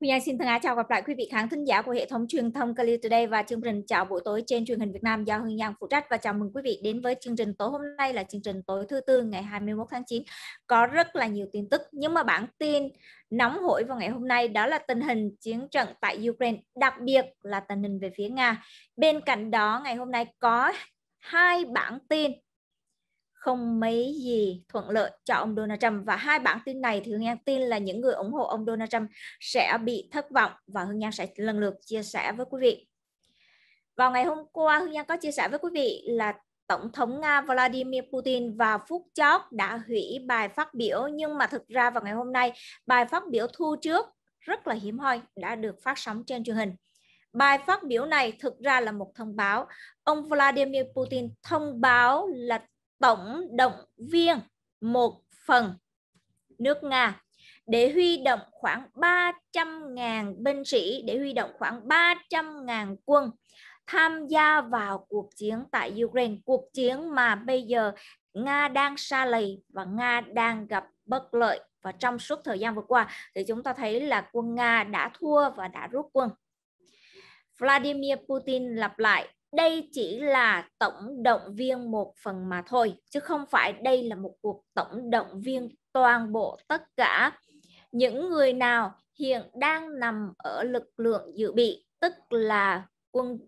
Quỳnh Anh xin thân ái chào gặp lại quý vị khán thính giả của hệ thống truyền thông Cali Today và chương trình Chào buổi tối trên truyền hình Việt Nam do Hương Giang phụ trách và chào mừng quý vị đến với chương trình tối hôm nay là chương trình tối thứ tư ngày 21 tháng 9. Có rất là nhiều tin tức nhưng mà bản tin nóng hổi vào ngày hôm nay đó là tình hình chiến trận tại Ukraine, đặc biệt là tình hình về phía Nga. Bên cạnh đó ngày hôm nay có hai bản tin không mấy gì thuận lợi cho ông Donald Trump và hai bản tin này thì Hương An tin là những người ủng hộ ông Donald Trump sẽ bị thất vọng và Hương An sẽ lần lượt chia sẻ với quý vị. Vào ngày hôm qua Hương An có chia sẻ với quý vị là Tổng thống Nga Vladimir Putin và Phúc chót đã hủy bài phát biểu nhưng mà thực ra vào ngày hôm nay bài phát biểu thu trước rất là hiếm hoi đã được phát sóng trên truyền hình. Bài phát biểu này thực ra là một thông báo. Ông Vladimir Putin thông báo là tổng động viên một phần nước Nga để huy động khoảng 300.000 binh sĩ, để huy động khoảng 300.000 quân tham gia vào cuộc chiến tại Ukraine, cuộc chiến mà bây giờ Nga đang xa lầy và Nga đang gặp bất lợi. Và trong suốt thời gian vừa qua thì chúng ta thấy là quân Nga đã thua và đã rút quân. Vladimir Putin lặp lại đây chỉ là tổng động viên một phần mà thôi chứ không phải đây là một cuộc tổng động viên toàn bộ tất cả những người nào hiện đang nằm ở lực lượng dự bị tức là quân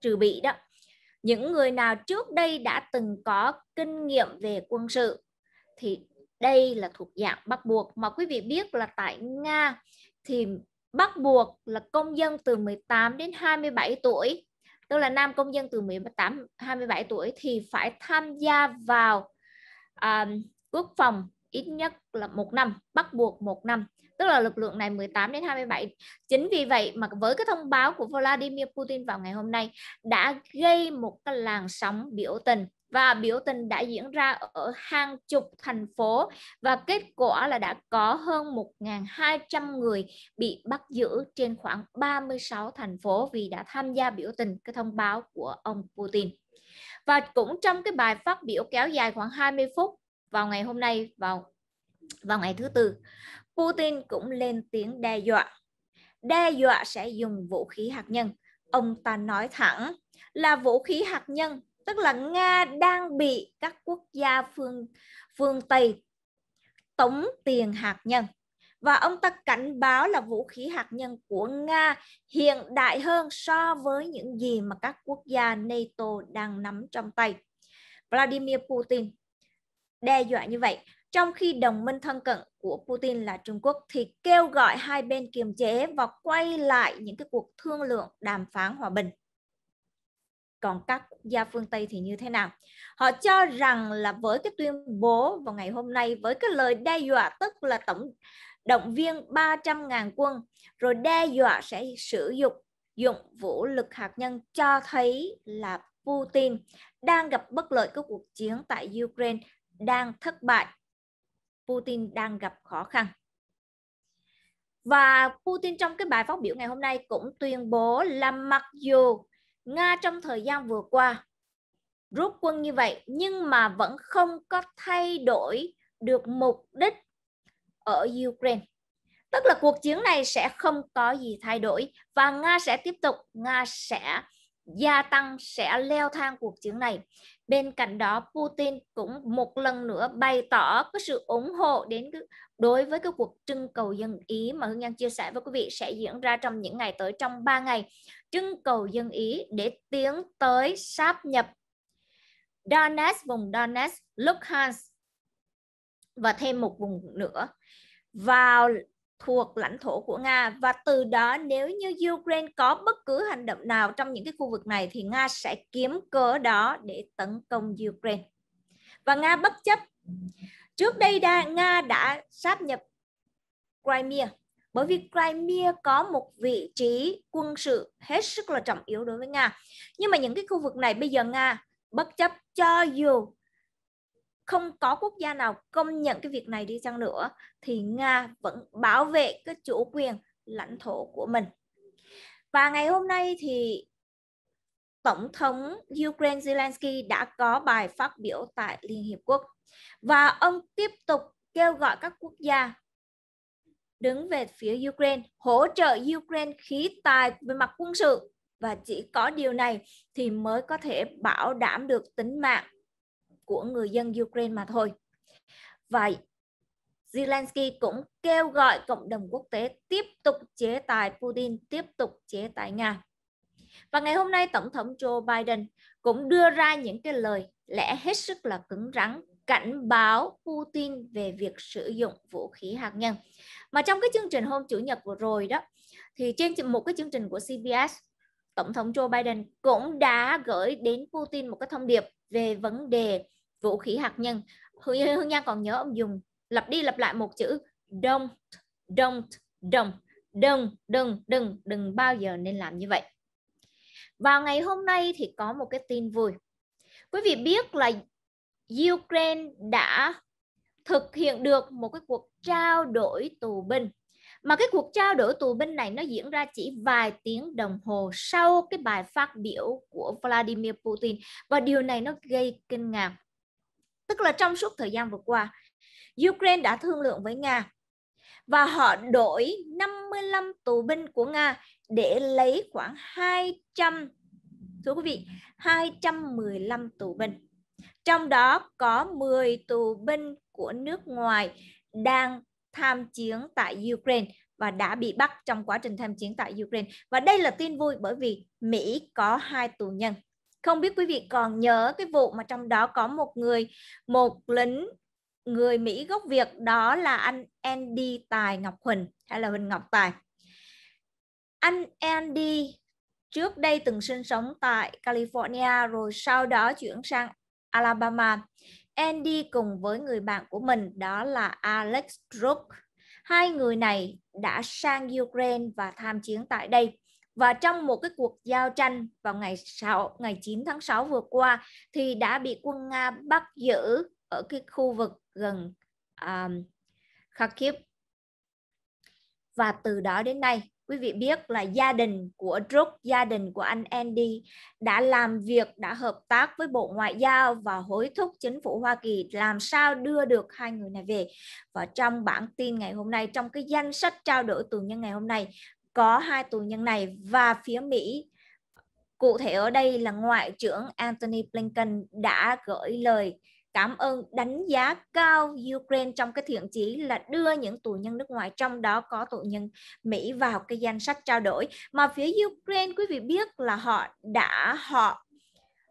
trừ bị đó những người nào trước đây đã từng có kinh nghiệm về quân sự thì đây là thuộc dạng bắt buộc mà quý vị biết là tại Nga thì bắt buộc là công dân từ 18 đến 27 tuổi tức là nam công dân từ 18 27 tuổi thì phải tham gia vào um, quốc phòng ít nhất là một năm bắt buộc một năm tức là lực lượng này 18 đến 27 chính vì vậy mà với cái thông báo của Vladimir Putin vào ngày hôm nay đã gây một cái làn sóng biểu tình và biểu tình đã diễn ra ở hàng chục thành phố và kết quả là đã có hơn 1.200 người bị bắt giữ trên khoảng 36 thành phố vì đã tham gia biểu tình cái thông báo của ông Putin. Và cũng trong cái bài phát biểu kéo dài khoảng 20 phút vào ngày hôm nay vào vào ngày thứ tư, Putin cũng lên tiếng đe dọa. Đe dọa sẽ dùng vũ khí hạt nhân. Ông ta nói thẳng là vũ khí hạt nhân tức là Nga đang bị các quốc gia phương phương Tây tống tiền hạt nhân và ông ta cảnh báo là vũ khí hạt nhân của Nga hiện đại hơn so với những gì mà các quốc gia NATO đang nắm trong tay. Vladimir Putin đe dọa như vậy, trong khi đồng minh thân cận của Putin là Trung Quốc thì kêu gọi hai bên kiềm chế và quay lại những cái cuộc thương lượng đàm phán hòa bình còn các quốc gia phương Tây thì như thế nào. Họ cho rằng là với cái tuyên bố vào ngày hôm nay với cái lời đe dọa tức là tổng động viên 300.000 quân rồi đe dọa sẽ sử dụng dụng vũ lực hạt nhân cho thấy là Putin đang gặp bất lợi của cuộc chiến tại Ukraine, đang thất bại. Putin đang gặp khó khăn. Và Putin trong cái bài phát biểu ngày hôm nay cũng tuyên bố là mặc dù Nga trong thời gian vừa qua rút quân như vậy nhưng mà vẫn không có thay đổi được mục đích ở Ukraine. Tức là cuộc chiến này sẽ không có gì thay đổi và Nga sẽ tiếp tục, Nga sẽ gia tăng sẽ leo thang cuộc chiến này. Bên cạnh đó, Putin cũng một lần nữa bày tỏ cái sự ủng hộ đến đối với cái cuộc trưng cầu dân Ý mà Hương Nhân chia sẻ với quý vị sẽ diễn ra trong những ngày tới trong 3 ngày. Trưng cầu dân Ý để tiến tới sáp nhập Donetsk, vùng Donetsk, Luhansk và thêm một vùng nữa vào thuộc lãnh thổ của Nga và từ đó nếu như Ukraine có bất cứ hành động nào trong những cái khu vực này thì Nga sẽ kiếm cớ đó để tấn công Ukraine. Và Nga bất chấp trước đây đã, Nga đã sáp nhập Crimea bởi vì Crimea có một vị trí quân sự hết sức là trọng yếu đối với Nga. Nhưng mà những cái khu vực này bây giờ Nga bất chấp cho dù không có quốc gia nào công nhận cái việc này đi chăng nữa thì Nga vẫn bảo vệ cái chủ quyền lãnh thổ của mình. Và ngày hôm nay thì Tổng thống Ukraine Zelensky đã có bài phát biểu tại Liên Hiệp Quốc và ông tiếp tục kêu gọi các quốc gia đứng về phía Ukraine, hỗ trợ Ukraine khí tài về mặt quân sự và chỉ có điều này thì mới có thể bảo đảm được tính mạng của người dân Ukraine mà thôi. Vậy, Zelensky cũng kêu gọi cộng đồng quốc tế tiếp tục chế tài Putin, tiếp tục chế tài Nga. Và ngày hôm nay Tổng thống Joe Biden cũng đưa ra những cái lời lẽ hết sức là cứng rắn cảnh báo Putin về việc sử dụng vũ khí hạt nhân. Mà trong cái chương trình hôm Chủ nhật vừa rồi đó, thì trên một cái chương trình của CBS, Tổng thống Joe Biden cũng đã gửi đến Putin một cái thông điệp về vấn đề vũ khí hạt nhân hương giang còn nhớ ông dùng lặp đi lặp lại một chữ don't don't don't đừng đừng đừng đừng bao giờ nên làm như vậy vào ngày hôm nay thì có một cái tin vui quý vị biết là Ukraine đã thực hiện được một cái cuộc trao đổi tù binh mà cái cuộc trao đổi tù binh này nó diễn ra chỉ vài tiếng đồng hồ sau cái bài phát biểu của Vladimir Putin và điều này nó gây kinh ngạc tức là trong suốt thời gian vừa qua Ukraine đã thương lượng với Nga và họ đổi 55 tù binh của Nga để lấy khoảng 200 thưa quý vị 215 tù binh trong đó có 10 tù binh của nước ngoài đang tham chiến tại Ukraine và đã bị bắt trong quá trình tham chiến tại Ukraine. Và đây là tin vui bởi vì Mỹ có hai tù nhân không biết quý vị còn nhớ cái vụ mà trong đó có một người một lính người Mỹ gốc Việt đó là anh Andy Tài Ngọc Huỳnh hay là Huỳnh Ngọc Tài. Anh Andy trước đây từng sinh sống tại California rồi sau đó chuyển sang Alabama. Andy cùng với người bạn của mình đó là Alex Brook. Hai người này đã sang Ukraine và tham chiến tại đây. Và trong một cái cuộc giao tranh vào ngày 6 ngày 9 tháng 6 vừa qua thì đã bị quân Nga bắt giữ ở cái khu vực gần um, Kharkiv. Và từ đó đến nay, quý vị biết là gia đình của Druk, gia đình của anh Andy đã làm việc, đã hợp tác với Bộ Ngoại giao và hối thúc chính phủ Hoa Kỳ làm sao đưa được hai người này về. Và trong bản tin ngày hôm nay, trong cái danh sách trao đổi tù nhân ngày hôm nay, có hai tù nhân này và phía Mỹ cụ thể ở đây là ngoại trưởng Antony Blinken đã gửi lời cảm ơn đánh giá cao Ukraine trong cái thiện chí là đưa những tù nhân nước ngoài trong đó có tù nhân Mỹ vào cái danh sách trao đổi mà phía Ukraine quý vị biết là họ đã họ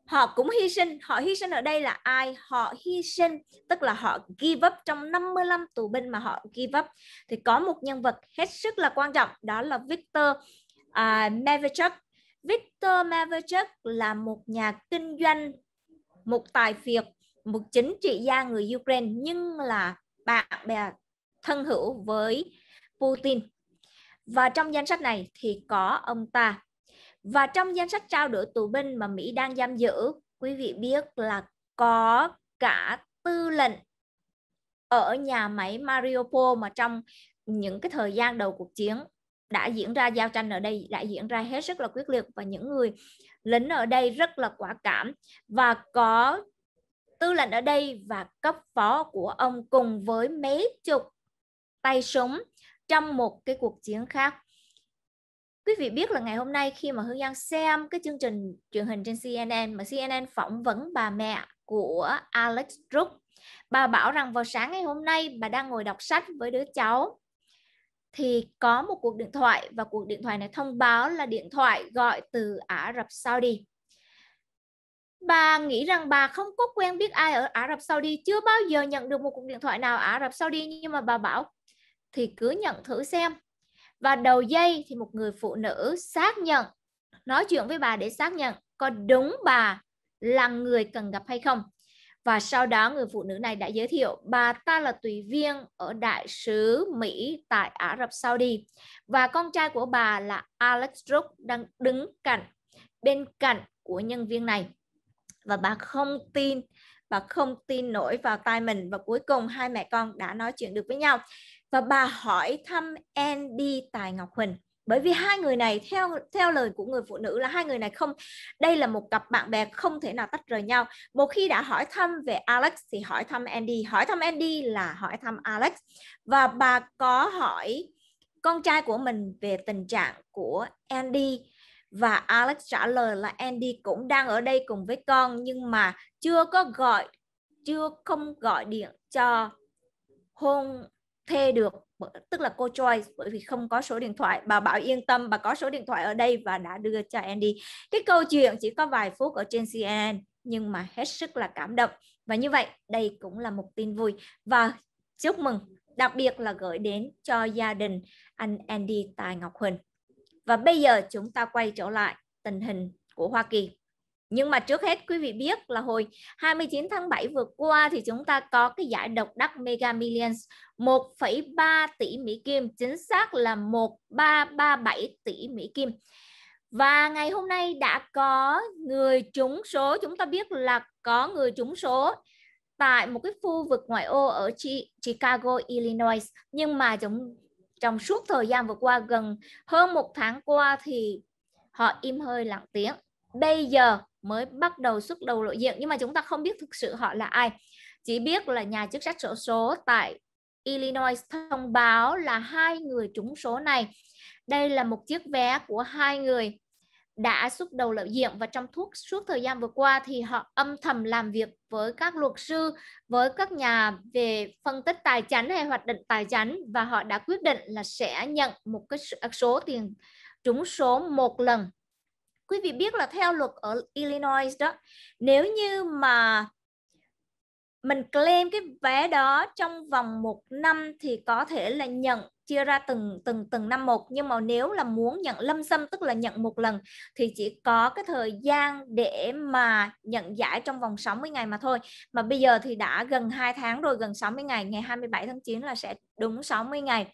họ cũng hy sinh họ hy sinh ở đây là ai họ hy sinh tức là họ give up trong 55 tù binh mà họ give up thì có một nhân vật hết sức là quan trọng đó là Victor uh, Maverick Victor Maverick là một nhà kinh doanh một tài phiệt một chính trị gia người Ukraine nhưng là bạn bè thân hữu với Putin và trong danh sách này thì có ông ta và trong danh sách trao đổi tù binh mà Mỹ đang giam giữ, quý vị biết là có cả tư lệnh ở nhà máy Mariupol mà trong những cái thời gian đầu cuộc chiến đã diễn ra giao tranh ở đây đã diễn ra hết sức là quyết liệt và những người lính ở đây rất là quả cảm và có tư lệnh ở đây và cấp phó của ông cùng với mấy chục tay súng trong một cái cuộc chiến khác quý vị biết là ngày hôm nay khi mà Hương Giang xem cái chương trình truyền hình trên CNN mà CNN phỏng vấn bà mẹ của Alex Brook bà bảo rằng vào sáng ngày hôm nay bà đang ngồi đọc sách với đứa cháu thì có một cuộc điện thoại và cuộc điện thoại này thông báo là điện thoại gọi từ Ả Rập Saudi. Bà nghĩ rằng bà không có quen biết ai ở Ả Rập Saudi, chưa bao giờ nhận được một cuộc điện thoại nào Ả Rập Saudi nhưng mà bà bảo thì cứ nhận thử xem và đầu dây thì một người phụ nữ xác nhận nói chuyện với bà để xác nhận có đúng bà là người cần gặp hay không và sau đó người phụ nữ này đã giới thiệu bà ta là tùy viên ở đại sứ Mỹ tại Ả Rập Saudi và con trai của bà là Alex Rook đang đứng cạnh bên cạnh của nhân viên này và bà không tin bà không tin nổi vào tai mình và cuối cùng hai mẹ con đã nói chuyện được với nhau và bà hỏi thăm Andy Tài Ngọc Huỳnh bởi vì hai người này theo theo lời của người phụ nữ là hai người này không đây là một cặp bạn bè không thể nào tách rời nhau một khi đã hỏi thăm về Alex thì hỏi thăm Andy hỏi thăm Andy là hỏi thăm Alex và bà có hỏi con trai của mình về tình trạng của Andy và Alex trả lời là Andy cũng đang ở đây cùng với con nhưng mà chưa có gọi chưa không gọi điện cho hôn thuê được tức là cô Joyce bởi vì không có số điện thoại bà bảo yên tâm bà có số điện thoại ở đây và đã đưa cho Andy cái câu chuyện chỉ có vài phút ở trên CNN nhưng mà hết sức là cảm động và như vậy đây cũng là một tin vui và chúc mừng đặc biệt là gửi đến cho gia đình anh Andy Tài Ngọc Huỳnh và bây giờ chúng ta quay trở lại tình hình của Hoa Kỳ nhưng mà trước hết quý vị biết là hồi 29 tháng 7 vừa qua thì chúng ta có cái giải độc đắc Mega Millions 1,3 tỷ Mỹ Kim, chính xác là 1337 tỷ Mỹ Kim. Và ngày hôm nay đã có người trúng số, chúng ta biết là có người trúng số tại một cái khu vực ngoại ô ở Chicago, Illinois. Nhưng mà trong, trong suốt thời gian vừa qua, gần hơn một tháng qua thì họ im hơi lặng tiếng. Bây giờ mới bắt đầu xuất đầu lộ diện nhưng mà chúng ta không biết thực sự họ là ai chỉ biết là nhà chức trách sổ số tại Illinois thông báo là hai người trúng số này đây là một chiếc vé của hai người đã xuất đầu lộ diện và trong thuốc suốt thời gian vừa qua thì họ âm thầm làm việc với các luật sư, với các nhà về phân tích tài chính hay hoạt định tài chính và họ đã quyết định là sẽ nhận một cái à, số tiền trúng số một lần quý vị biết là theo luật ở Illinois đó nếu như mà mình claim cái vé đó trong vòng một năm thì có thể là nhận chia ra từng từng từng năm một nhưng mà nếu là muốn nhận lâm xâm tức là nhận một lần thì chỉ có cái thời gian để mà nhận giải trong vòng 60 ngày mà thôi mà bây giờ thì đã gần 2 tháng rồi gần 60 ngày ngày 27 tháng 9 là sẽ đúng 60 ngày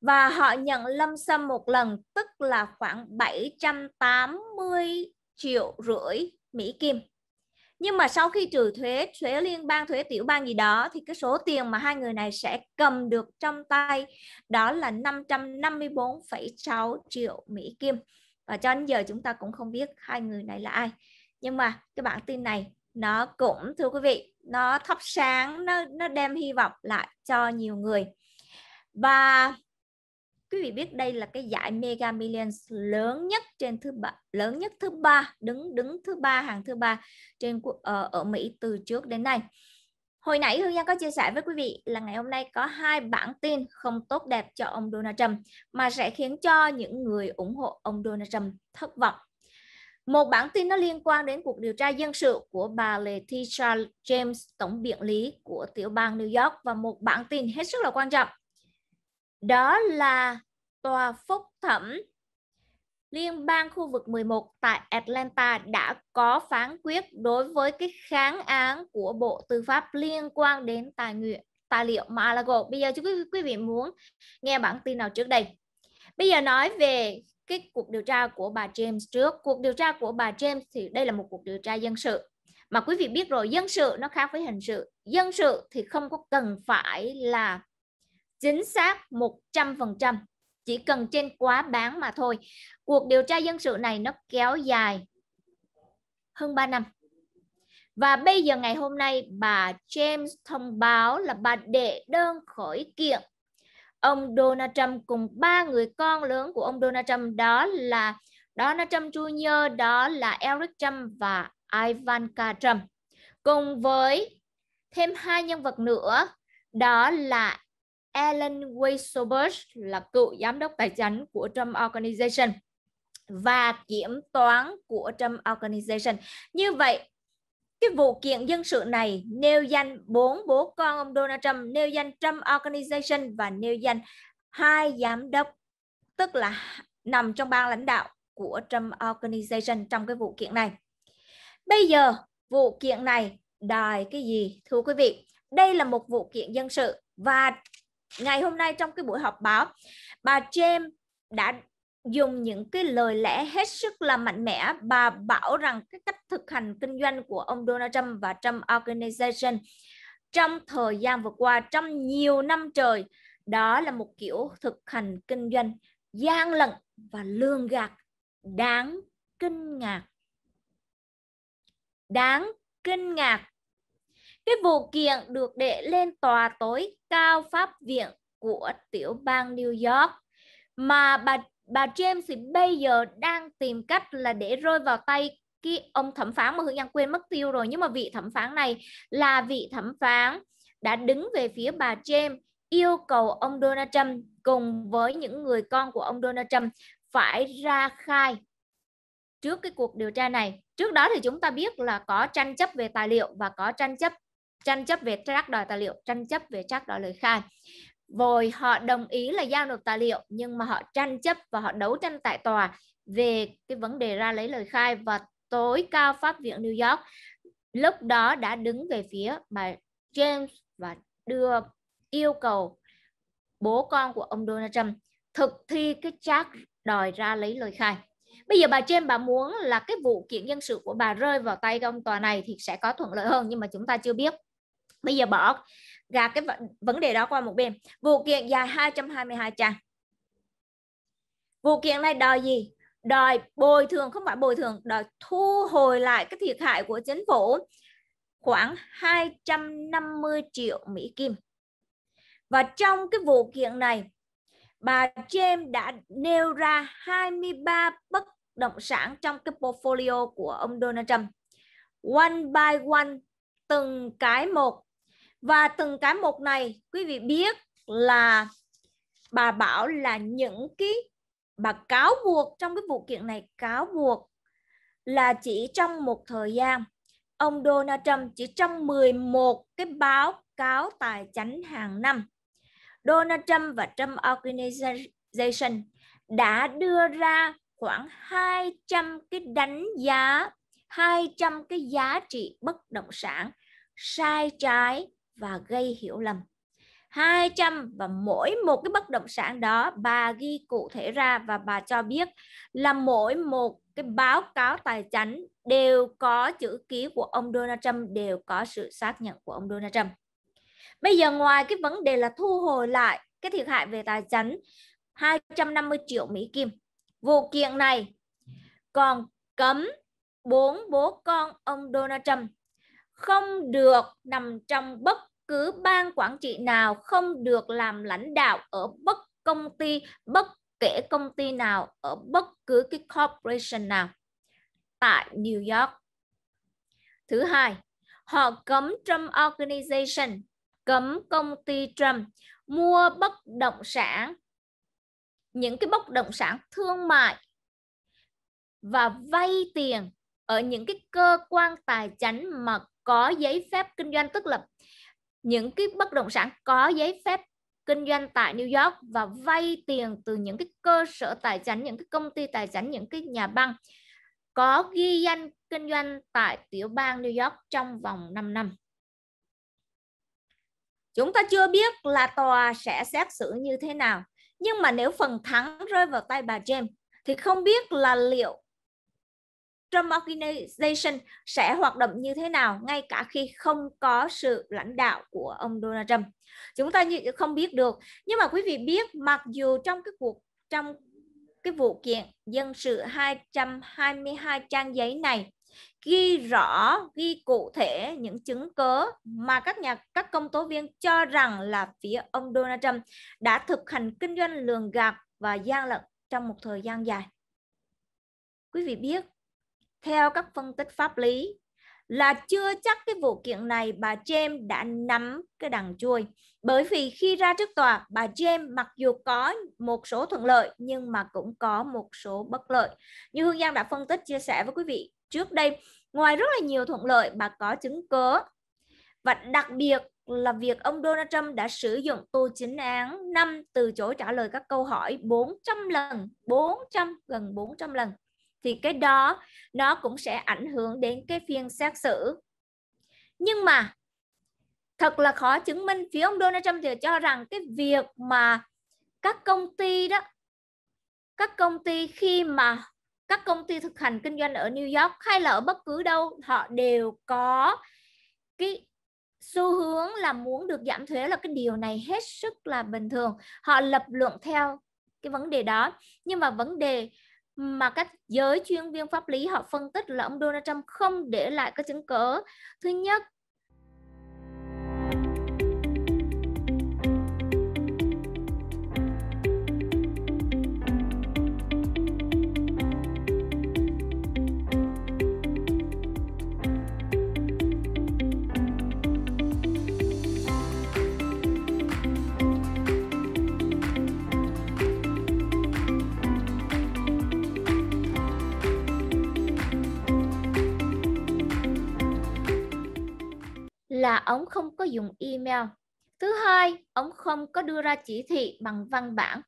và họ nhận lâm sâm một lần tức là khoảng 780 triệu rưỡi Mỹ Kim. Nhưng mà sau khi trừ thuế, thuế liên bang, thuế tiểu bang gì đó thì cái số tiền mà hai người này sẽ cầm được trong tay đó là 554,6 triệu Mỹ Kim. Và cho đến giờ chúng ta cũng không biết hai người này là ai. Nhưng mà cái bản tin này nó cũng thưa quý vị, nó thắp sáng, nó nó đem hy vọng lại cho nhiều người. Và quý vị biết đây là cái giải Mega Millions lớn nhất trên thứ ba lớn nhất thứ ba đứng đứng thứ ba hàng thứ ba trên ờ, ở Mỹ từ trước đến nay hồi nãy Hương Giang có chia sẻ với quý vị là ngày hôm nay có hai bản tin không tốt đẹp cho ông Donald Trump mà sẽ khiến cho những người ủng hộ ông Donald Trump thất vọng một bản tin nó liên quan đến cuộc điều tra dân sự của bà Letitia James, tổng biện lý của tiểu bang New York và một bản tin hết sức là quan trọng đó là tòa phúc thẩm liên bang khu vực 11 tại Atlanta đã có phán quyết đối với cái kháng án của Bộ Tư pháp liên quan đến tài nguyện tài liệu Malago. Bây giờ chúng quý, quý vị muốn nghe bản tin nào trước đây? Bây giờ nói về cái cuộc điều tra của bà James trước. Cuộc điều tra của bà James thì đây là một cuộc điều tra dân sự. Mà quý vị biết rồi, dân sự nó khác với hình sự. Dân sự thì không có cần phải là chính xác 100%, chỉ cần trên quá bán mà thôi. Cuộc điều tra dân sự này nó kéo dài hơn 3 năm. Và bây giờ ngày hôm nay bà James thông báo là bà đệ đơn khởi kiện ông Donald Trump cùng ba người con lớn của ông Donald Trump đó là Donald Trump Jr, đó là Eric Trump và Ivanka Trump. Cùng với thêm hai nhân vật nữa đó là Alan Weisselberg là cựu giám đốc tài chính của Trump Organization và kiểm toán của Trump Organization. Như vậy, cái vụ kiện dân sự này nêu danh bốn bố con ông Donald Trump, nêu danh Trump Organization và nêu danh hai giám đốc tức là nằm trong ban lãnh đạo của Trump Organization trong cái vụ kiện này. Bây giờ vụ kiện này đòi cái gì thưa quý vị? Đây là một vụ kiện dân sự và ngày hôm nay trong cái buổi họp báo bà James đã dùng những cái lời lẽ hết sức là mạnh mẽ bà bảo rằng cái cách thực hành kinh doanh của ông Donald Trump và Trump Organization trong thời gian vừa qua trong nhiều năm trời đó là một kiểu thực hành kinh doanh gian lận và lương gạt đáng kinh ngạc đáng kinh ngạc cái vụ kiện được đệ lên tòa tối cao pháp viện của tiểu bang New York mà bà bà James thì bây giờ đang tìm cách là để rơi vào tay cái ông thẩm phán mà Hương Giang quên mất tiêu rồi nhưng mà vị thẩm phán này là vị thẩm phán đã đứng về phía bà James yêu cầu ông Donald Trump cùng với những người con của ông Donald Trump phải ra khai trước cái cuộc điều tra này. Trước đó thì chúng ta biết là có tranh chấp về tài liệu và có tranh chấp tranh chấp về trác đòi tài liệu tranh chấp về trác đòi lời khai rồi họ đồng ý là giao nộp tài liệu nhưng mà họ tranh chấp và họ đấu tranh tại tòa về cái vấn đề ra lấy lời khai và tối cao pháp viện New York lúc đó đã đứng về phía bà James và đưa yêu cầu bố con của ông Donald Trump thực thi cái trác đòi ra lấy lời khai. Bây giờ bà trên bà muốn là cái vụ kiện dân sự của bà rơi vào tay cái ông tòa này thì sẽ có thuận lợi hơn nhưng mà chúng ta chưa biết bây giờ bỏ gạt cái vấn đề đó qua một bên vụ kiện dài 222 trang vụ kiện này đòi gì đòi bồi thường không phải bồi thường đòi thu hồi lại cái thiệt hại của chính phủ khoảng 250 triệu Mỹ Kim và trong cái vụ kiện này bà James đã nêu ra 23 bất động sản trong cái portfolio của ông Donald Trump one by one từng cái một và từng cái mục này quý vị biết là bà bảo là những cái bà cáo buộc trong cái vụ kiện này cáo buộc là chỉ trong một thời gian ông Donald Trump chỉ trong 11 cái báo cáo tài chính hàng năm Donald Trump và Trump Organization đã đưa ra khoảng 200 cái đánh giá 200 cái giá trị bất động sản sai trái và gây hiểu lầm 200 và mỗi một cái bất động sản đó bà ghi cụ thể ra và bà cho biết là mỗi một cái báo cáo tài chính đều có chữ ký của ông Donald Trump đều có sự xác nhận của ông Donald Trump. Bây giờ ngoài cái vấn đề là thu hồi lại cái thiệt hại về tài chính 250 triệu Mỹ Kim. Vụ kiện này còn cấm bốn bố con ông Donald Trump không được nằm trong bất cứ ban quản trị nào không được làm lãnh đạo ở bất công ty, bất kể công ty nào, ở bất cứ cái corporation nào tại New York. Thứ hai, họ cấm Trump Organization, cấm công ty Trump mua bất động sản, những cái bất động sản thương mại và vay tiền ở những cái cơ quan tài chính mà có giấy phép kinh doanh tức là những cái bất động sản có giấy phép kinh doanh tại New York và vay tiền từ những cái cơ sở tài chính, những cái công ty tài chính, những cái nhà băng có ghi danh kinh doanh tại tiểu bang New York trong vòng 5 năm. Chúng ta chưa biết là tòa sẽ xét xử như thế nào, nhưng mà nếu phần thắng rơi vào tay bà James thì không biết là liệu Trump Organization sẽ hoạt động như thế nào ngay cả khi không có sự lãnh đạo của ông Donald Trump. Chúng ta không biết được. Nhưng mà quý vị biết mặc dù trong cái cuộc trong cái vụ kiện dân sự 222 trang giấy này ghi rõ, ghi cụ thể những chứng cớ mà các nhà các công tố viên cho rằng là phía ông Donald Trump đã thực hành kinh doanh lường gạt và gian lận trong một thời gian dài. Quý vị biết theo các phân tích pháp lý là chưa chắc cái vụ kiện này bà James đã nắm cái đằng chui. Bởi vì khi ra trước tòa, bà James mặc dù có một số thuận lợi nhưng mà cũng có một số bất lợi. Như Hương Giang đã phân tích chia sẻ với quý vị trước đây, ngoài rất là nhiều thuận lợi, bà có chứng cớ. Và đặc biệt là việc ông Donald Trump đã sử dụng tu chính án 5 từ chỗ trả lời các câu hỏi 400 lần, 400 gần 400 lần thì cái đó nó cũng sẽ ảnh hưởng đến cái phiên xét xử. Nhưng mà thật là khó chứng minh phía ông Donald Trump thì cho rằng cái việc mà các công ty đó các công ty khi mà các công ty thực hành kinh doanh ở New York hay là ở bất cứ đâu họ đều có cái xu hướng là muốn được giảm thuế là cái điều này hết sức là bình thường họ lập luận theo cái vấn đề đó nhưng mà vấn đề mà các giới chuyên viên pháp lý họ phân tích là ông Donald Trump không để lại các chứng cứ Thứ nhất là ông không có dùng email. Thứ hai, ông không có đưa ra chỉ thị bằng văn bản,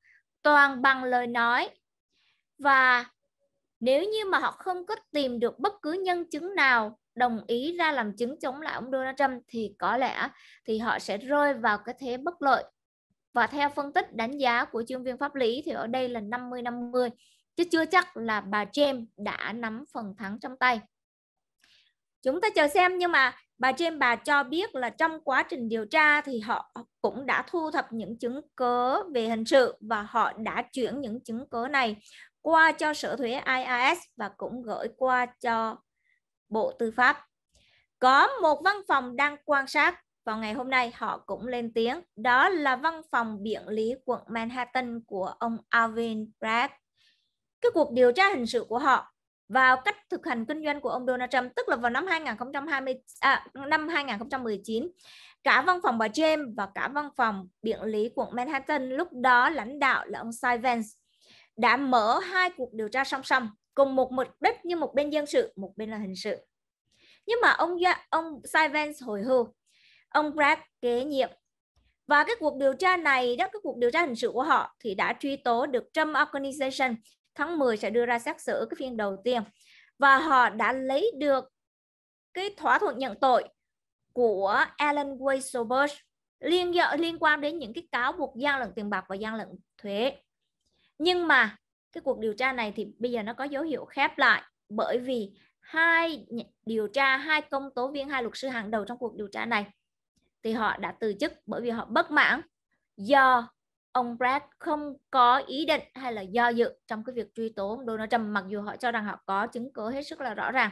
toàn bằng lời nói. Và nếu như mà họ không có tìm được bất cứ nhân chứng nào đồng ý ra làm chứng chống lại ông Donald Trump thì có lẽ thì họ sẽ rơi vào cái thế bất lợi. Và theo phân tích đánh giá của chuyên viên pháp lý thì ở đây là 50-50, chứ chưa chắc là bà James đã nắm phần thắng trong tay. Chúng ta chờ xem nhưng mà bà James bà cho biết là trong quá trình điều tra thì họ cũng đã thu thập những chứng cứ về hình sự và họ đã chuyển những chứng cứ này qua cho sở thuế IRS và cũng gửi qua cho Bộ Tư pháp. Có một văn phòng đang quan sát vào ngày hôm nay họ cũng lên tiếng đó là văn phòng biện lý quận Manhattan của ông Alvin Bragg. Cái cuộc điều tra hình sự của họ vào cách thực hành kinh doanh của ông Donald Trump tức là vào năm 2020 à, năm 2019 cả văn phòng bà James và cả văn phòng biện lý quận Manhattan lúc đó lãnh đạo là ông Cy đã mở hai cuộc điều tra song song cùng một mục đích như một bên dân sự một bên là hình sự nhưng mà ông ông Cy hồi hưu ông Brad kế nhiệm và cái cuộc điều tra này đó cái cuộc điều tra hình sự của họ thì đã truy tố được Trump Organization tháng 10 sẽ đưa ra xét xử cái phiên đầu tiên và họ đã lấy được cái thỏa thuận nhận tội của Alan Weisselberg liên dợ liên quan đến những cái cáo buộc gian lận tiền bạc và gian lận thuế. Nhưng mà cái cuộc điều tra này thì bây giờ nó có dấu hiệu khép lại bởi vì hai điều tra hai công tố viên hai luật sư hàng đầu trong cuộc điều tra này thì họ đã từ chức bởi vì họ bất mãn do ông Brad không có ý định hay là do dự trong cái việc truy tố Donald Trump mặc dù họ cho rằng họ có chứng cứ hết sức là rõ ràng.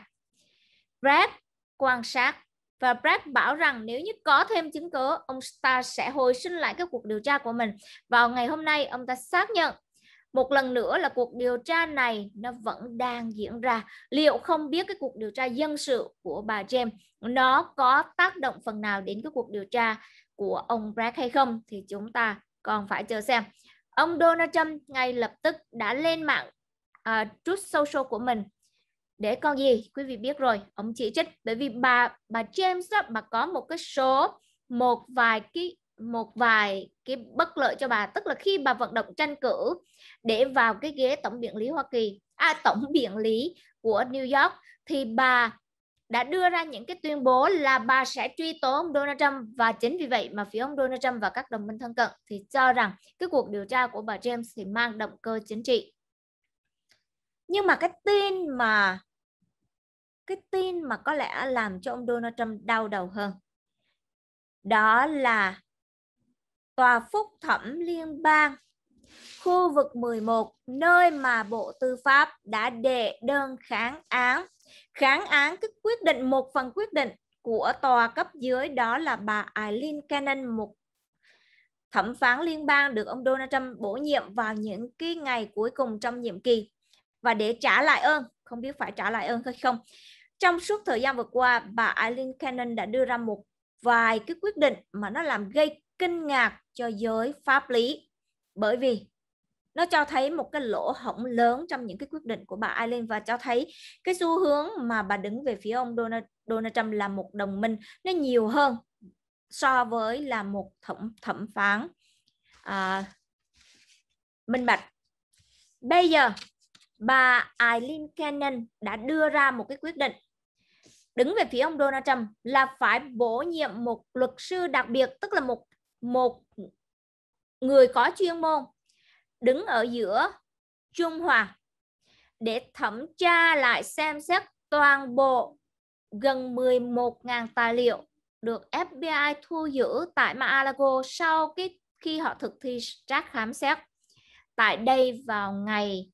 Brad quan sát và Brad bảo rằng nếu như có thêm chứng cứ, ông ta sẽ hồi sinh lại cái cuộc điều tra của mình. Vào ngày hôm nay, ông ta xác nhận một lần nữa là cuộc điều tra này nó vẫn đang diễn ra. Liệu không biết cái cuộc điều tra dân sự của bà James nó có tác động phần nào đến cái cuộc điều tra của ông Brad hay không thì chúng ta còn phải chờ xem ông Donald Trump ngay lập tức đã lên mạng uh, à, truth social của mình để con gì quý vị biết rồi ông chỉ trích bởi vì bà bà James đó bà có một cái số một vài cái một vài cái bất lợi cho bà tức là khi bà vận động tranh cử để vào cái ghế tổng biện lý Hoa Kỳ à tổng biện lý của New York thì bà đã đưa ra những cái tuyên bố là bà sẽ truy tố ông Donald Trump và chính vì vậy mà phía ông Donald Trump và các đồng minh thân cận thì cho rằng cái cuộc điều tra của bà James thì mang động cơ chính trị. Nhưng mà cái tin mà cái tin mà có lẽ làm cho ông Donald Trump đau đầu hơn đó là tòa phúc thẩm liên bang khu vực 11 nơi mà Bộ Tư pháp đã đệ đơn kháng án kháng án cái quyết định một phần quyết định của tòa cấp dưới đó là bà Eileen Cannon một thẩm phán liên bang được ông Donald Trump bổ nhiệm vào những cái ngày cuối cùng trong nhiệm kỳ và để trả lại ơn không biết phải trả lại ơn hay không trong suốt thời gian vừa qua bà Eileen Cannon đã đưa ra một vài cái quyết định mà nó làm gây kinh ngạc cho giới pháp lý bởi vì nó cho thấy một cái lỗ hổng lớn trong những cái quyết định của bà Eileen và cho thấy cái xu hướng mà bà đứng về phía ông Donald, Donald Trump là một đồng minh nó nhiều hơn so với là một thẩm thẩm phán à, minh bạch. Bây giờ bà Eileen Cannon đã đưa ra một cái quyết định đứng về phía ông Donald Trump là phải bổ nhiệm một luật sư đặc biệt tức là một một người có chuyên môn đứng ở giữa trung hòa để thẩm tra lại xem xét toàn bộ gần 11.000 tài liệu được FBI thu giữ tại Mar-a-Lago sau cái, khi họ thực thi trác khám xét tại đây vào ngày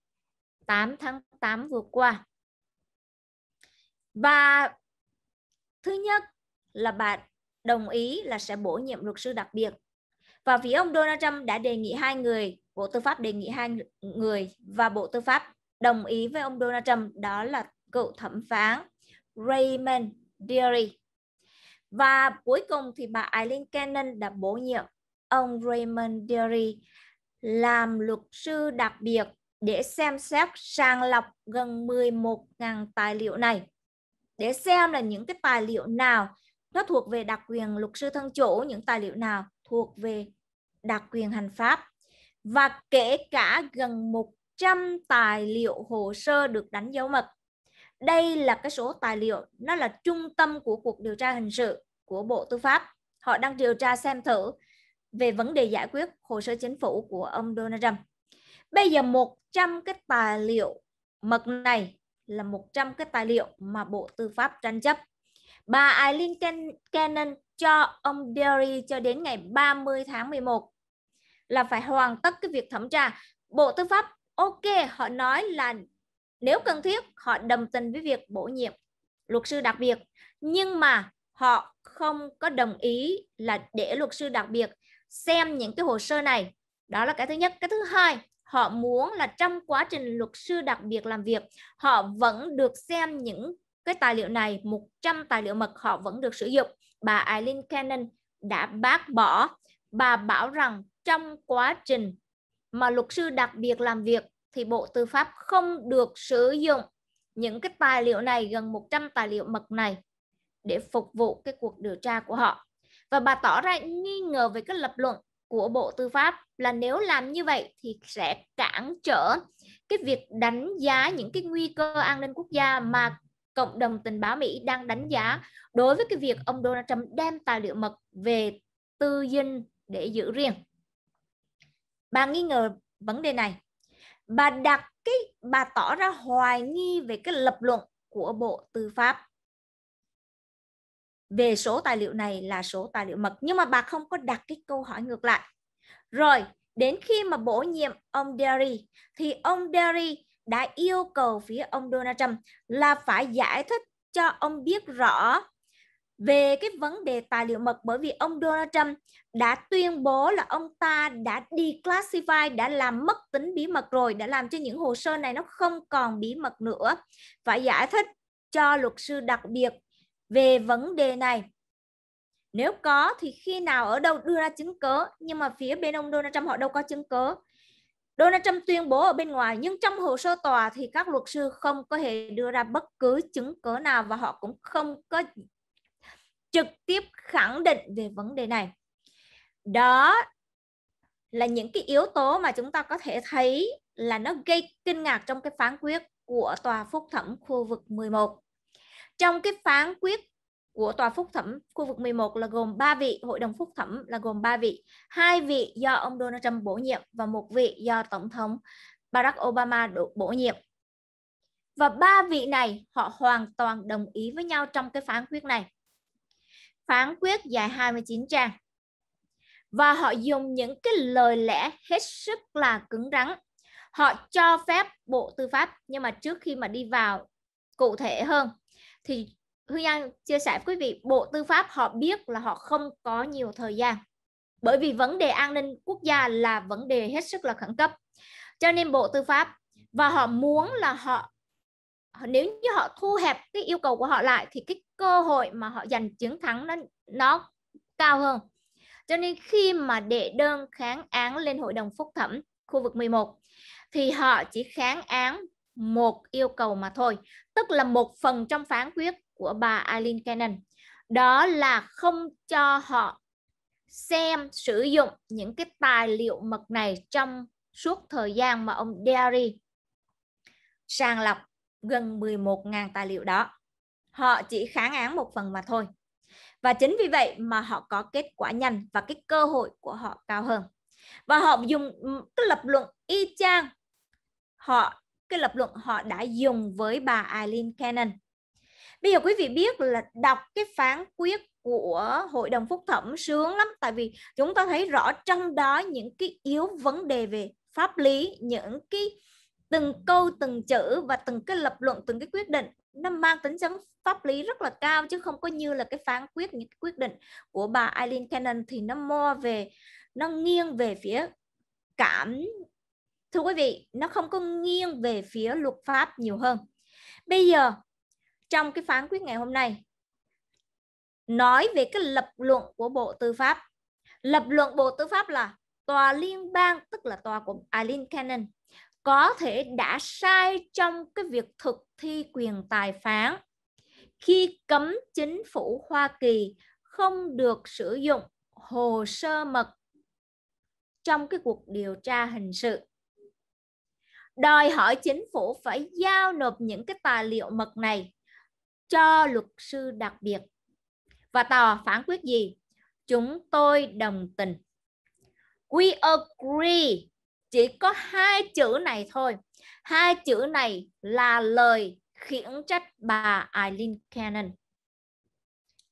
8 tháng 8 vừa qua. Và thứ nhất là bà đồng ý là sẽ bổ nhiệm luật sư đặc biệt. Và vì ông Donald Trump đã đề nghị hai người Bộ Tư pháp đề nghị hai người và Bộ Tư pháp đồng ý với ông Donald Trump đó là cựu thẩm phán Raymond Deary. Và cuối cùng thì bà Eileen Cannon đã bổ nhiệm ông Raymond Deary làm luật sư đặc biệt để xem xét sàng lọc gần 11.000 tài liệu này để xem là những cái tài liệu nào nó thuộc về đặc quyền luật sư thân chủ, những tài liệu nào thuộc về đặc quyền hành pháp và kể cả gần 100 tài liệu hồ sơ được đánh dấu mật. Đây là cái số tài liệu, nó là trung tâm của cuộc điều tra hình sự của Bộ Tư pháp. Họ đang điều tra xem thử về vấn đề giải quyết hồ sơ chính phủ của ông Donald Trump. Bây giờ 100 cái tài liệu mật này là 100 cái tài liệu mà Bộ Tư pháp tranh chấp. Bà Eileen Cannon cho ông Derry cho đến ngày 30 tháng 11 là phải hoàn tất cái việc thẩm tra bộ tư pháp ok họ nói là nếu cần thiết họ đồng tình với việc bổ nhiệm luật sư đặc biệt nhưng mà họ không có đồng ý là để luật sư đặc biệt xem những cái hồ sơ này đó là cái thứ nhất cái thứ hai họ muốn là trong quá trình luật sư đặc biệt làm việc họ vẫn được xem những cái tài liệu này 100 tài liệu mật họ vẫn được sử dụng bà Eileen Cannon đã bác bỏ bà bảo rằng trong quá trình mà luật sư đặc biệt làm việc thì Bộ Tư pháp không được sử dụng những cái tài liệu này gần 100 tài liệu mật này để phục vụ cái cuộc điều tra của họ. Và bà tỏ ra nghi ngờ về cái lập luận của Bộ Tư pháp là nếu làm như vậy thì sẽ cản trở cái việc đánh giá những cái nguy cơ an ninh quốc gia mà cộng đồng tình báo Mỹ đang đánh giá đối với cái việc ông Donald Trump đem tài liệu mật về tư dinh để giữ riêng bà nghi ngờ vấn đề này bà đặt cái bà tỏ ra hoài nghi về cái lập luận của bộ tư pháp về số tài liệu này là số tài liệu mật nhưng mà bà không có đặt cái câu hỏi ngược lại rồi đến khi mà bổ nhiệm ông Derry thì ông Derry đã yêu cầu phía ông Donald Trump là phải giải thích cho ông biết rõ về cái vấn đề tài liệu mật bởi vì ông Donald Trump đã tuyên bố là ông ta đã declassify, đã làm mất tính bí mật rồi, đã làm cho những hồ sơ này nó không còn bí mật nữa. Và giải thích cho luật sư đặc biệt về vấn đề này. Nếu có thì khi nào ở đâu đưa ra chứng cứ nhưng mà phía bên ông Donald Trump họ đâu có chứng cứ Donald Trump tuyên bố ở bên ngoài nhưng trong hồ sơ tòa thì các luật sư không có hề đưa ra bất cứ chứng cứ nào và họ cũng không có trực tiếp khẳng định về vấn đề này đó là những cái yếu tố mà chúng ta có thể thấy là nó gây kinh ngạc trong cái phán quyết của tòa phúc thẩm khu vực 11. Trong cái phán quyết của tòa phúc thẩm khu vực 11 là gồm 3 vị, hội đồng phúc thẩm là gồm 3 vị, hai vị do ông Donald Trump bổ nhiệm và một vị do tổng thống Barack Obama bổ nhiệm. Và ba vị này họ hoàn toàn đồng ý với nhau trong cái phán quyết này phán quyết dài 29 trang. Và họ dùng những cái lời lẽ hết sức là cứng rắn. Họ cho phép Bộ Tư pháp nhưng mà trước khi mà đi vào cụ thể hơn thì Hương Anh chia sẻ với quý vị Bộ Tư pháp họ biết là họ không có nhiều thời gian bởi vì vấn đề an ninh quốc gia là vấn đề hết sức là khẩn cấp cho nên Bộ Tư pháp và họ muốn là họ nếu như họ thu hẹp cái yêu cầu của họ lại thì cái cơ hội mà họ giành chiến thắng nó nó cao hơn cho nên khi mà đệ đơn kháng án lên hội đồng phúc thẩm khu vực 11 thì họ chỉ kháng án một yêu cầu mà thôi tức là một phần trong phán quyết của bà Eileen Cannon đó là không cho họ xem sử dụng những cái tài liệu mật này trong suốt thời gian mà ông Derry sàng lọc gần 11.000 tài liệu đó. Họ chỉ kháng án một phần mà thôi. Và chính vì vậy mà họ có kết quả nhanh và cái cơ hội của họ cao hơn. Và họ dùng ừ, cái lập luận y chang họ cái lập luận họ đã dùng với bà Eileen Cannon. Bây giờ quý vị biết là đọc cái phán quyết của hội đồng phúc thẩm sướng lắm tại vì chúng ta thấy rõ trong đó những cái yếu vấn đề về pháp lý, những cái từng câu từng chữ và từng cái lập luận từng cái quyết định nó mang tính chất pháp lý rất là cao chứ không có như là cái phán quyết những cái quyết định của bà Eileen Cannon thì nó mo về nó nghiêng về phía cảm thưa quý vị nó không có nghiêng về phía luật pháp nhiều hơn bây giờ trong cái phán quyết ngày hôm nay nói về cái lập luận của bộ tư pháp lập luận bộ tư pháp là tòa liên bang tức là tòa của Eileen Cannon có thể đã sai trong cái việc thực thi quyền tài phán khi cấm chính phủ Hoa Kỳ không được sử dụng hồ sơ mật trong cái cuộc điều tra hình sự. Đòi hỏi chính phủ phải giao nộp những cái tài liệu mật này cho luật sư đặc biệt. Và tòa phán quyết gì? Chúng tôi đồng tình. We agree chỉ có hai chữ này thôi hai chữ này là lời khiển trách bà Eileen Cannon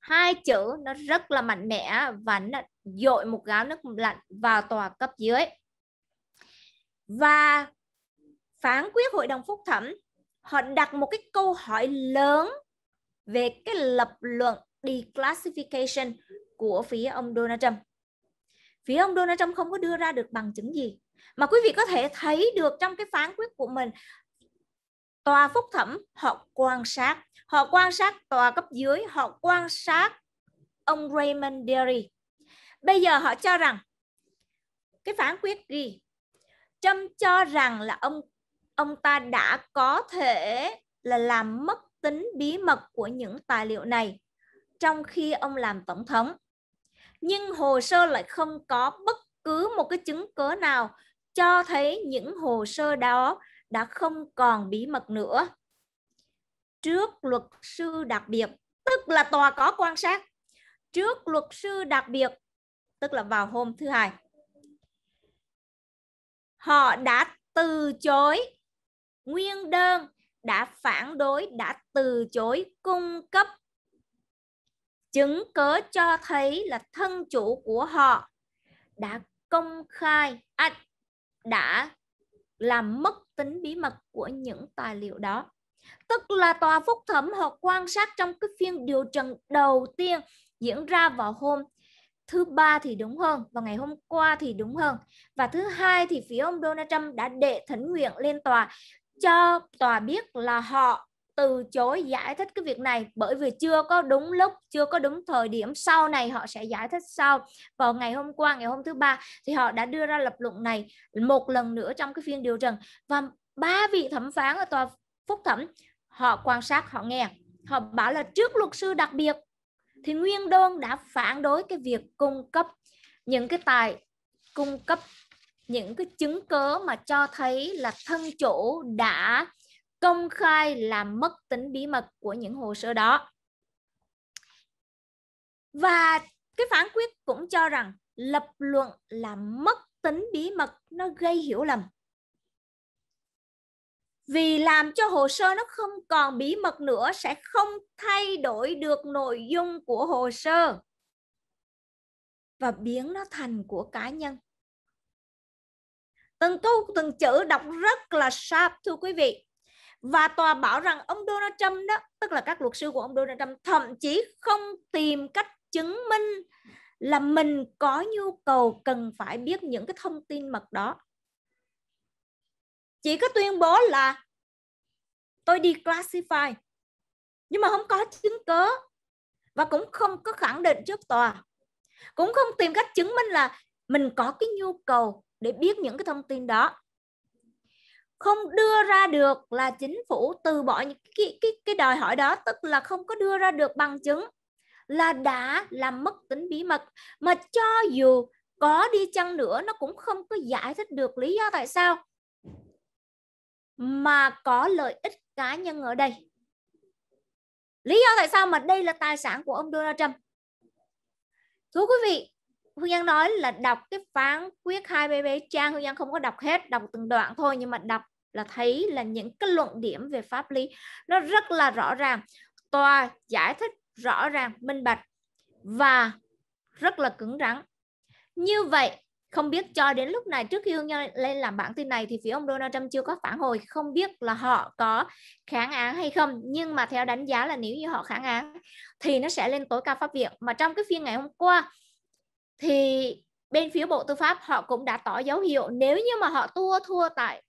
hai chữ nó rất là mạnh mẽ và nó dội một gáo nước lạnh vào tòa cấp dưới và phán quyết hội đồng phúc thẩm họ đặt một cái câu hỏi lớn về cái lập luận declassification của phía ông Donald Trump. Phía ông Donald Trump không có đưa ra được bằng chứng gì mà quý vị có thể thấy được trong cái phán quyết của mình tòa phúc thẩm họ quan sát họ quan sát tòa cấp dưới họ quan sát ông Raymond Derry bây giờ họ cho rằng cái phán quyết ghi Châm cho rằng là ông ông ta đã có thể là làm mất tính bí mật của những tài liệu này trong khi ông làm tổng thống nhưng hồ sơ lại không có bất cứ một cái chứng cớ nào cho thấy những hồ sơ đó đã không còn bí mật nữa. Trước luật sư đặc biệt, tức là tòa có quan sát, trước luật sư đặc biệt, tức là vào hôm thứ hai, họ đã từ chối nguyên đơn đã phản đối đã từ chối cung cấp chứng cớ cho thấy là thân chủ của họ đã công khai à, đã làm mất tính bí mật của những tài liệu đó. Tức là tòa phúc thẩm họ quan sát trong cái phiên điều trần đầu tiên diễn ra vào hôm thứ ba thì đúng hơn và ngày hôm qua thì đúng hơn và thứ hai thì phía ông Donald Trump đã đệ thỉnh nguyện lên tòa cho tòa biết là họ từ chối giải thích cái việc này bởi vì chưa có đúng lúc chưa có đúng thời điểm sau này họ sẽ giải thích sau vào ngày hôm qua ngày hôm thứ ba thì họ đã đưa ra lập luận này một lần nữa trong cái phiên điều trần và ba vị thẩm phán ở tòa phúc thẩm họ quan sát họ nghe họ bảo là trước luật sư đặc biệt thì nguyên đơn đã phản đối cái việc cung cấp những cái tài cung cấp những cái chứng cớ mà cho thấy là thân chủ đã công khai làm mất tính bí mật của những hồ sơ đó. Và cái phán quyết cũng cho rằng lập luận là mất tính bí mật nó gây hiểu lầm. Vì làm cho hồ sơ nó không còn bí mật nữa sẽ không thay đổi được nội dung của hồ sơ và biến nó thành của cá nhân. Từng câu từng chữ đọc rất là sharp thưa quý vị và tòa bảo rằng ông Donald Trump đó tức là các luật sư của ông Donald Trump thậm chí không tìm cách chứng minh là mình có nhu cầu cần phải biết những cái thông tin mật đó chỉ có tuyên bố là tôi đi classify nhưng mà không có chứng cớ và cũng không có khẳng định trước tòa cũng không tìm cách chứng minh là mình có cái nhu cầu để biết những cái thông tin đó không đưa ra được là chính phủ từ bỏ những cái, cái, cái đòi hỏi đó tức là không có đưa ra được bằng chứng là đã làm mất tính bí mật mà cho dù có đi chăng nữa nó cũng không có giải thích được lý do tại sao mà có lợi ích cá nhân ở đây lý do tại sao mà đây là tài sản của ông Donald Trump thưa quý vị Hương Giang nói là đọc cái phán quyết hai trang Hương Giang không có đọc hết đọc từng đoạn thôi nhưng mà đọc là thấy là những cái luận điểm về pháp lý nó rất là rõ ràng tòa giải thích rõ ràng minh bạch và rất là cứng rắn như vậy không biết cho đến lúc này trước khi Hương Nhân lên làm bản tin này thì phía ông Donald Trump chưa có phản hồi không biết là họ có kháng án hay không nhưng mà theo đánh giá là nếu như họ kháng án thì nó sẽ lên tối cao pháp viện mà trong cái phiên ngày hôm qua thì bên phía Bộ Tư pháp họ cũng đã tỏ dấu hiệu nếu như mà họ thua thua tại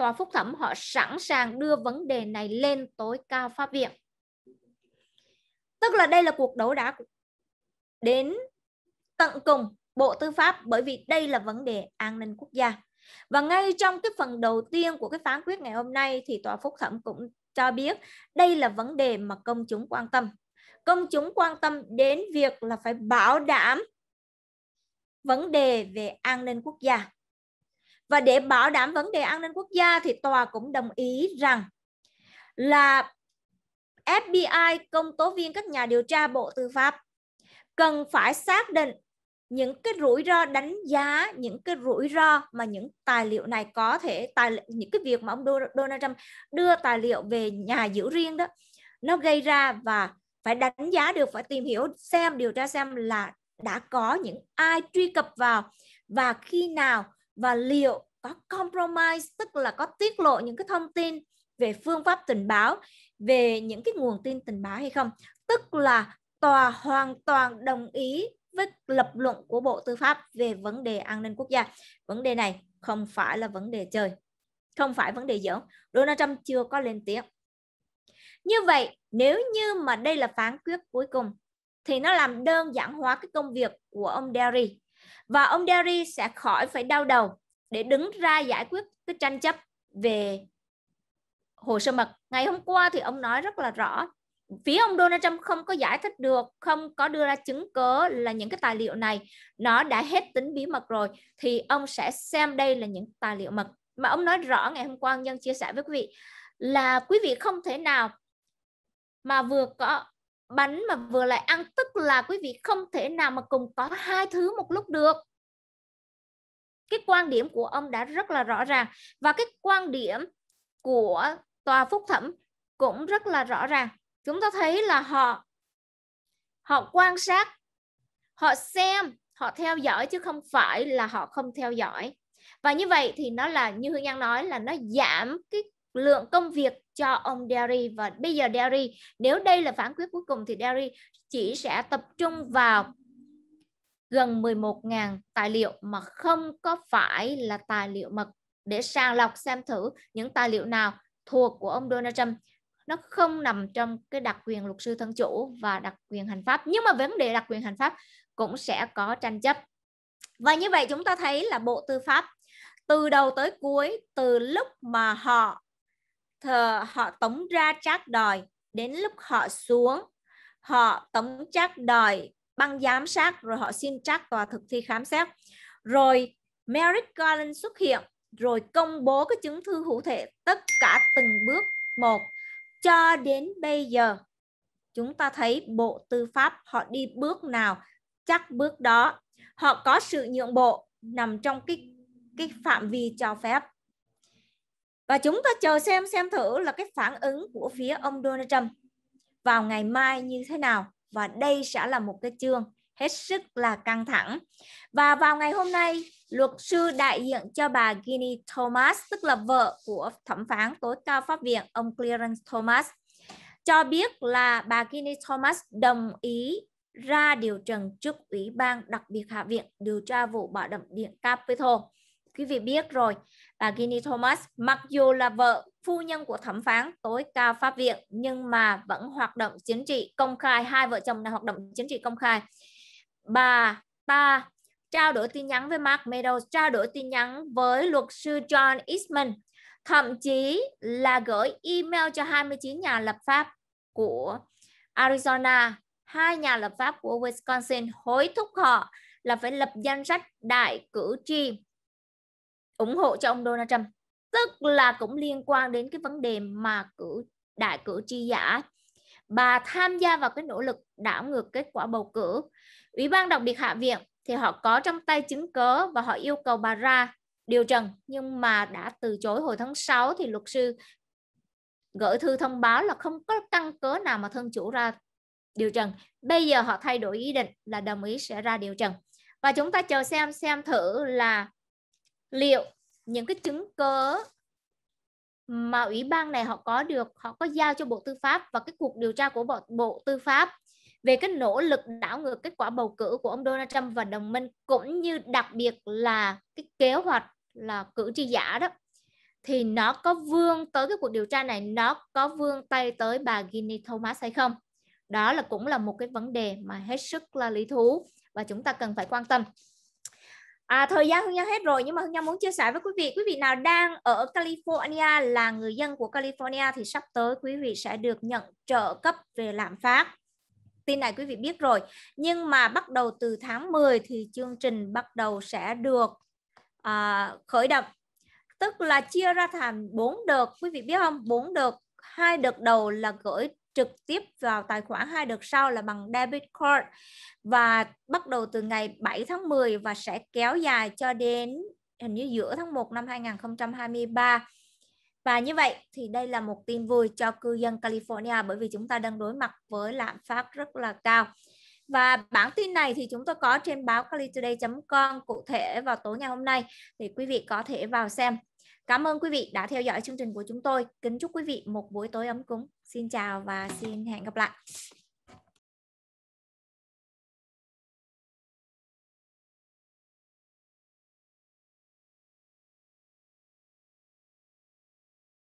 tòa phúc thẩm họ sẵn sàng đưa vấn đề này lên tối cao pháp viện. Tức là đây là cuộc đấu đá đến tận cùng Bộ Tư pháp bởi vì đây là vấn đề an ninh quốc gia. Và ngay trong cái phần đầu tiên của cái phán quyết ngày hôm nay thì tòa phúc thẩm cũng cho biết đây là vấn đề mà công chúng quan tâm. Công chúng quan tâm đến việc là phải bảo đảm vấn đề về an ninh quốc gia và để bảo đảm vấn đề an ninh quốc gia thì tòa cũng đồng ý rằng là FBI công tố viên các nhà điều tra Bộ Tư pháp cần phải xác định những cái rủi ro đánh giá những cái rủi ro mà những tài liệu này có thể tài những cái việc mà ông Donald Trump đưa tài liệu về nhà giữ riêng đó nó gây ra và phải đánh giá được phải tìm hiểu xem điều tra xem là đã có những ai truy cập vào và khi nào và liệu có compromise tức là có tiết lộ những cái thông tin về phương pháp tình báo về những cái nguồn tin tình báo hay không tức là tòa hoàn toàn đồng ý với lập luận của Bộ Tư pháp về vấn đề an ninh quốc gia. Vấn đề này không phải là vấn đề chơi, không phải vấn đề giỡn. Donald Trump chưa có lên tiếng. Như vậy, nếu như mà đây là phán quyết cuối cùng thì nó làm đơn giản hóa cái công việc của ông Derry và ông Derry sẽ khỏi phải đau đầu để đứng ra giải quyết cái tranh chấp về hồ sơ mật. Ngày hôm qua thì ông nói rất là rõ phía ông Donald Trump không có giải thích được, không có đưa ra chứng cớ là những cái tài liệu này nó đã hết tính bí mật rồi thì ông sẽ xem đây là những tài liệu mật mà ông nói rõ ngày hôm qua nhân chia sẻ với quý vị là quý vị không thể nào mà vừa có bánh mà vừa lại ăn tức là quý vị không thể nào mà cùng có hai thứ một lúc được cái quan điểm của ông đã rất là rõ ràng và cái quan điểm của tòa phúc thẩm cũng rất là rõ ràng chúng ta thấy là họ họ quan sát họ xem họ theo dõi chứ không phải là họ không theo dõi và như vậy thì nó là như hương Nhân nói là nó giảm cái lượng công việc cho ông Derry và bây giờ Derry nếu đây là phán quyết cuối cùng thì Derry chỉ sẽ tập trung vào gần 11.000 tài liệu mà không có phải là tài liệu mật để sàng lọc xem thử những tài liệu nào thuộc của ông Donald Trump nó không nằm trong cái đặc quyền luật sư thân chủ và đặc quyền hành pháp nhưng mà vấn đề đặc quyền hành pháp cũng sẽ có tranh chấp và như vậy chúng ta thấy là bộ tư pháp từ đầu tới cuối từ lúc mà họ thờ họ tống ra trác đòi đến lúc họ xuống họ tống trác đòi băng giám sát rồi họ xin trác tòa thực thi khám xét rồi Merrick Garland xuất hiện rồi công bố cái chứng thư hữu thể tất cả từng bước một cho đến bây giờ chúng ta thấy bộ tư pháp họ đi bước nào chắc bước đó họ có sự nhượng bộ nằm trong cái cái phạm vi cho phép và chúng ta chờ xem xem thử là cái phản ứng của phía ông Donald Trump vào ngày mai như thế nào. Và đây sẽ là một cái chương hết sức là căng thẳng. Và vào ngày hôm nay, luật sư đại diện cho bà Ginny Thomas, tức là vợ của thẩm phán tối cao pháp viện ông Clarence Thomas, cho biết là bà Ginny Thomas đồng ý ra điều trần trước Ủy ban đặc biệt Hạ viện điều tra vụ bạo động điện Capitol quý vị biết rồi bà Ginny Thomas mặc dù là vợ phu nhân của thẩm phán tối cao pháp viện nhưng mà vẫn hoạt động chính trị công khai hai vợ chồng là hoạt động chính trị công khai bà ta trao đổi tin nhắn với Mark Meadows trao đổi tin nhắn với luật sư John Eastman thậm chí là gửi email cho 29 nhà lập pháp của Arizona hai nhà lập pháp của Wisconsin hối thúc họ là phải lập danh sách đại cử tri ủng hộ cho ông Donald Trump tức là cũng liên quan đến cái vấn đề mà cử đại cử tri giả bà tham gia vào cái nỗ lực đảo ngược kết quả bầu cử ủy ban đặc biệt hạ viện thì họ có trong tay chứng cớ và họ yêu cầu bà ra điều trần nhưng mà đã từ chối hồi tháng 6 thì luật sư gửi thư thông báo là không có căn cớ nào mà thân chủ ra điều trần bây giờ họ thay đổi ý định là đồng ý sẽ ra điều trần và chúng ta chờ xem xem thử là liệu những cái chứng cớ mà ủy ban này họ có được họ có giao cho bộ tư pháp và cái cuộc điều tra của bộ, bộ tư pháp về cái nỗ lực đảo ngược kết quả bầu cử của ông Donald Trump và đồng minh cũng như đặc biệt là cái kế hoạch là cử tri giả đó thì nó có vương tới cái cuộc điều tra này nó có vương tay tới bà Ginny Thomas hay không đó là cũng là một cái vấn đề mà hết sức là lý thú và chúng ta cần phải quan tâm À, thời gian Hương Nhân hết rồi nhưng mà Hương Nhân muốn chia sẻ với quý vị quý vị nào đang ở California là người dân của California thì sắp tới quý vị sẽ được nhận trợ cấp về lạm phát tin này quý vị biết rồi nhưng mà bắt đầu từ tháng 10 thì chương trình bắt đầu sẽ được à, khởi động tức là chia ra thành 4 đợt quý vị biết không 4 đợt hai đợt đầu là gửi trực tiếp vào tài khoản hai đợt sau là bằng debit card và bắt đầu từ ngày 7 tháng 10 và sẽ kéo dài cho đến hình như giữa tháng 1 năm 2023. Và như vậy thì đây là một tin vui cho cư dân California bởi vì chúng ta đang đối mặt với lạm phát rất là cao. Và bản tin này thì chúng tôi có trên báo calitoday.com cụ thể vào tối ngày hôm nay thì quý vị có thể vào xem. Cảm ơn quý vị đã theo dõi chương trình của chúng tôi. Kính chúc quý vị một buổi tối ấm cúng. Xin chào và xin hẹn gặp lại.